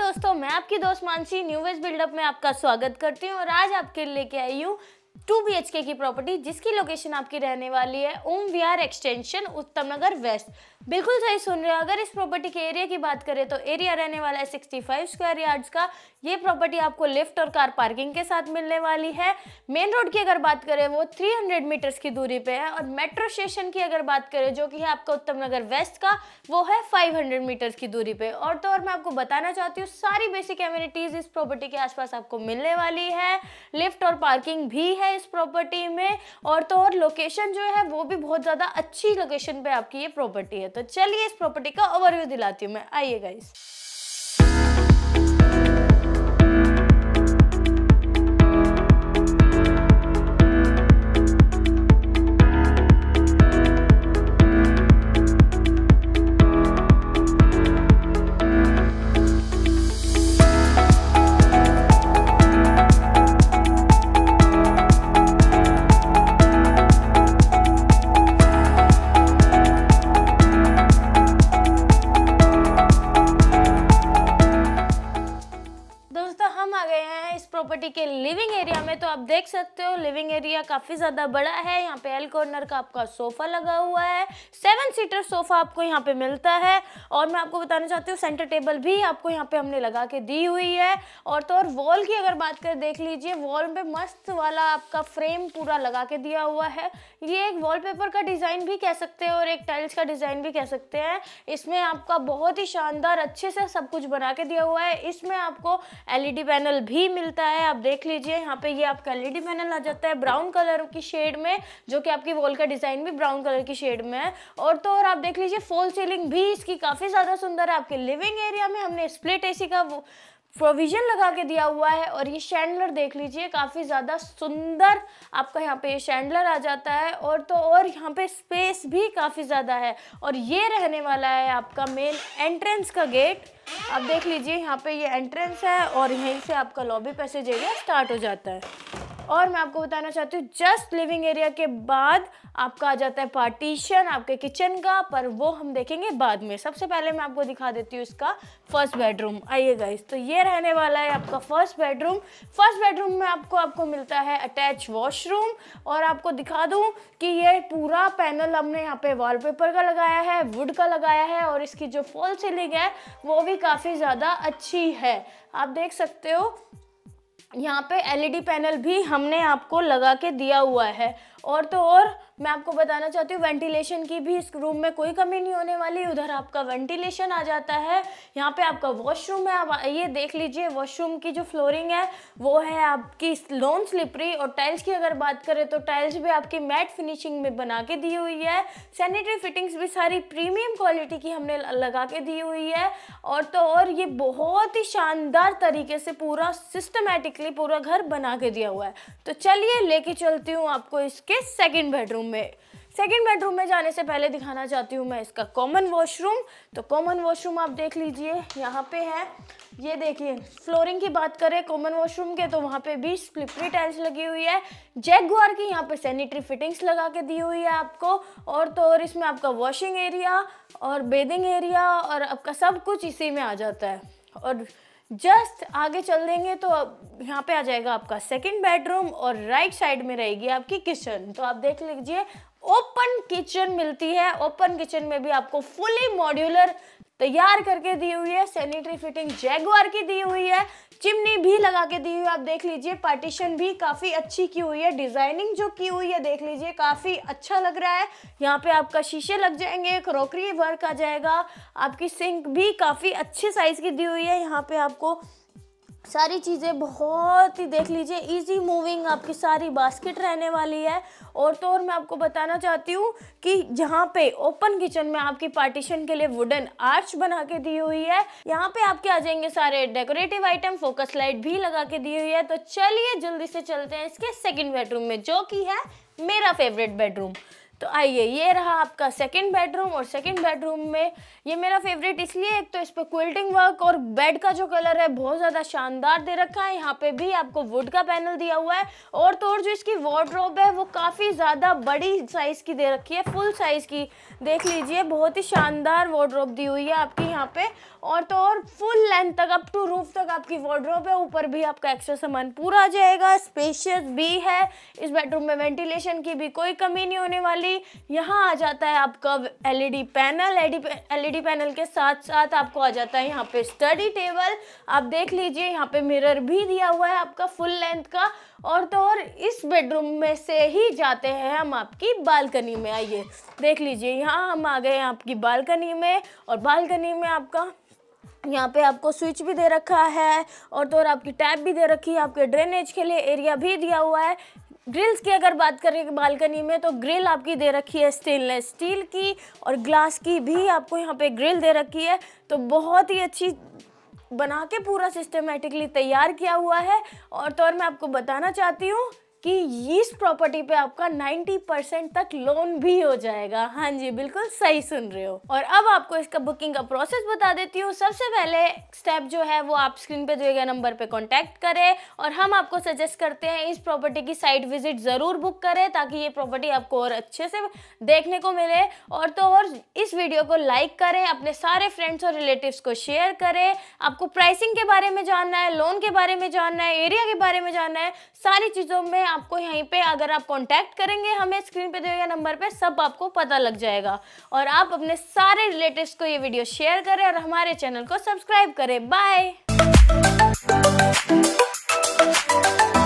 दोस्तों मैं आपकी दोस्त मानसी वेज बिल्डअप में आपका स्वागत करती हूँ और आज आपके लेके आई हूँ टू बी की प्रॉपर्टी जिसकी लोकेशन आपकी रहने वाली है ओम विहार एक्सटेंशन उत्तम नगर वेस्ट बिल्कुल सही सुन रहे हो अगर इस प्रॉपर्टी के एरिया की बात करें तो एरिया रहने वाला है 65 स्क्वायर यार्ड्स का ये प्रॉपर्टी आपको लिफ्ट और कार पार्किंग के साथ मिलने वाली है मेन रोड की अगर बात करें वो 300 मीटर्स की दूरी पे है और मेट्रो स्टेशन की अगर बात करें जो कि है आपका उत्तम नगर वेस्ट का वो है 500 मीटर्स की दूरी पे और तो और मैं आपको बताना चाहती हूँ सारी बेसिक एम्यूनिटीज़ इस प्रॉपर्टी के आसपास आपको मिलने वाली है लिफ्ट और पार्किंग भी है इस प्रॉपर्टी में और तो और लोकेशन जो है वो भी बहुत ज़्यादा अच्छी लोकेशन पर आपकी ये प्रॉपर्टी है तो चलिए इस प्रॉपर्टी का ओवरव्यू दिलाती हूँ मैं आइए गाइस प्रॉपर्टी के लिविंग एरिया में तो आप देख सकते हो लिविंग एरिया काफ़ी ज़्यादा बड़ा है यहाँ पे एल कॉर्नर का आपका सोफ़ा लगा हुआ है सेवन सीटर सोफ़ा आपको यहाँ पे मिलता है और मैं आपको बताना चाहती हूँ सेंटर टेबल भी आपको यहाँ पे हमने लगा के दी हुई है और तो और वॉल की अगर बात कर देख लीजिए वॉल पे मस्त वाला आपका फ्रेम पूरा लगा के दिया हुआ है ये एक वॉलपेपर का डिज़ाइन भी कह सकते हैं और एक टाइल्स का डिज़ाइन भी कह सकते हैं इसमें आपका बहुत ही शानदार अच्छे से सब कुछ बना के दिया हुआ है इसमें आपको एलईडी पैनल भी मिलता है है आप देख लीजिए यहाँ पे ये आपका एल पैनल आ जाता है ब्राउन कलर की शेड में जो कि आपकी वॉल का डिज़ाइन भी ब्राउन कलर की शेड में है और तो और आप देख लीजिए फॉल सीलिंग भी इसकी काफ़ी ज़्यादा सुंदर है आपके लिविंग एरिया में हमने स्प्लिट ए का प्रोविजन लगा के दिया हुआ है और ये शैंडलर देख लीजिए काफ़ी ज़्यादा सुंदर आपका यहाँ पे ये शैंडलर आ जाता है और तो और यहाँ पे स्पेस भी काफ़ी ज़्यादा है और ये रहने वाला है आपका मेन एंट्रेंस का गेट आप देख लीजिए यहाँ पे ये एंट्रेंस है और यहीं से आपका लॉबी पैसेज एरिया स्टार्ट हो जाता है और मैं आपको बताना चाहती हूँ जस्ट लिविंग एरिया के बाद आपका आ जाता है पार्टीशन आपके किचन का पर वो हम देखेंगे बाद में सबसे पहले मैं आपको दिखा देती हूँ इसका फर्स्ट बेडरूम आइए गाइस तो ये रहने वाला है आपका फर्स्ट बेडरूम फर्स्ट बेडरूम में आपको आपको मिलता है अटैच वॉशरूम और आपको दिखा दूँ कि ये पूरा पैनल हमने यहाँ पे वॉलपेपर का लगाया है वुड का लगाया है और इसकी जो फॉल सीलिंग है वो भी काफ़ी ज़्यादा अच्छी है आप देख सकते हो यहाँ पे एलईडी पैनल e भी हमने आपको लगा के दिया हुआ है और तो और मैं आपको बताना चाहती हूँ वेंटिलेशन की भी इस रूम में कोई कमी नहीं होने वाली उधर आपका वेंटिलेशन आ जाता है यहाँ पे आपका वॉशरूम है आप ये देख लीजिए वॉशरूम की जो फ्लोरिंग है वो है आपकी लोन स्लिपरी और टाइल्स की अगर बात करें तो टाइल्स भी आपकी मैट फिनिशिंग में बना के दी हुई है सैनिटरी फिटिंग्स भी सारी प्रीमियम क्वालिटी की हमने लगा के दी हुई है और तो और ये बहुत ही शानदार तरीके से पूरा सिस्टमेटिकली पूरा घर बना के दिया हुआ है तो चलिए लेके चलती हूँ आपको इसके सेकेंड बेडरूम में सेकेंड बेडरूम में जाने से पहले दिखाना चाहती हूँ मैं इसका कॉमन वॉशरूम तो कॉमन वॉशरूम आप देख लीजिए यहाँ पे है ये देखिए फ्लोरिंग की बात करें कॉमन वॉशरूम के तो वहाँ पे भी स्लिपरी टाइल्स लगी हुई है जैगुआर की यहाँ पे सैनिटरी फिटिंग्स लगा के दी हुई है आपको और तो और इसमें आपका वॉशिंग एरिया और बेदिंग एरिया और आपका सब कुछ इसी में आ जाता है और जस्ट आगे चल देंगे तो अब यहाँ पे आ जाएगा आपका सेकंड बेडरूम और राइट साइड में रहेगी आपकी किचन तो आप देख लीजिए ओपन किचन मिलती है ओपन किचन में भी आपको फुली मॉड्यूलर तैयार करके दी हुई है सैनिटरी फिटिंग जैगवार की दी हुई है चिमनी भी लगा के दी हुई है आप देख लीजिए पार्टीशन भी काफ़ी अच्छी की हुई है डिज़ाइनिंग जो की हुई है देख लीजिए काफ़ी अच्छा लग रहा है यहाँ पे आपका शीशे लग जाएंगे क्रोकरी वर्क आ जाएगा आपकी सिंक भी काफ़ी अच्छे साइज़ की दी हुई है यहाँ पे आपको सारी चीज़ें बहुत ही देख लीजिए इजी मूविंग आपकी सारी बास्केट रहने वाली है और तो और मैं आपको बताना चाहती हूँ कि जहाँ पे ओपन किचन में आपकी पार्टीशन के लिए वुडन आर्च बना के दी हुई है यहाँ पे आपके आ जाएंगे सारे डेकोरेटिव आइटम फोकस लाइट भी लगा के दी हुई है तो चलिए जल्दी से चलते हैं इसके सेकेंड बेडरूम में जो कि है मेरा फेवरेट बेडरूम तो आइए ये रहा आपका सेकंड बेडरूम और सेकंड बेडरूम में ये मेरा फेवरेट इसलिए एक तो इस पर क्विल्टिंग वर्क और बेड का जो कलर है बहुत ज़्यादा शानदार दे रखा है यहाँ पे भी आपको वुड का पैनल दिया हुआ है और तो और जो इसकी वार्ड्रोब है वो काफ़ी ज़्यादा बड़ी साइज़ की दे रखी है फुल साइज़ की देख लीजिए बहुत ही शानदार वार्ड्रोब दी हुई है आपकी यहाँ पे और तो और फुल लेंथ तक अप टू रूफ तक आपकी वार्ड्रोब है ऊपर भी आपका एक्स्ट्रा सामान पूरा आ जाएगा स्पेशियस भी है इस बेडरूम में वेंटिलेशन की भी कोई कमी नहीं होने वाली फाइनली यहाँ आ जाता है आपका एलईडी पैनल एलईडी पैनल के साथ साथ आपको आ जाता है यहाँ पे स्टडी टेबल आप देख लीजिए यहाँ पे मिरर भी दिया हुआ है आपका फुल लेंथ का और तो और इस बेडरूम में से ही जाते हैं हम आपकी बालकनी में आइए देख लीजिए यहाँ हम आ गए आपकी बालकनी में और बालकनी में आपका यहाँ पे आपको स्विच भी दे रखा है और तो और आपकी टैप भी दे रखी है आपके ड्रेनेज के लिए एरिया भी दिया हुआ है ग्रिल्स की अगर बात करें बालकनी में तो ग्रिल आपकी दे रखी है स्टेनलेस स्टील की और ग्लास की भी आपको यहाँ पे ग्रिल दे रखी है तो बहुत ही अच्छी बना के पूरा सिस्टमेटिकली तैयार किया हुआ है और तो और मैं आपको बताना चाहती हूँ कि इस प्रॉपर्टी पे आपका 90 परसेंट तक लोन भी हो जाएगा हाँ जी बिल्कुल सही सुन रहे हो और अब आपको इसका बुकिंग का प्रोसेस बता देती हूँ सबसे पहले स्टेप जो है वो आप स्क्रीन पे दिए गए नंबर पे कांटेक्ट करें और हम आपको सजेस्ट करते हैं इस प्रॉपर्टी की साइट विजिट ज़रूर बुक करें ताकि ये प्रॉपर्टी आपको और अच्छे से देखने को मिले और तो और इस वीडियो को लाइक करें अपने सारे फ्रेंड्स और रिलेटिव्स को शेयर करें आपको प्राइसिंग के बारे में जानना है लोन के बारे में जानना है एरिया के बारे में जानना है सारी चीज़ों में आपको यहीं पे अगर आप कांटेक्ट करेंगे हमें स्क्रीन पे दिए गए नंबर पे सब आपको पता लग जाएगा और आप अपने सारे रिलेटिव्स को ये वीडियो शेयर करें और हमारे चैनल को सब्सक्राइब करें बाय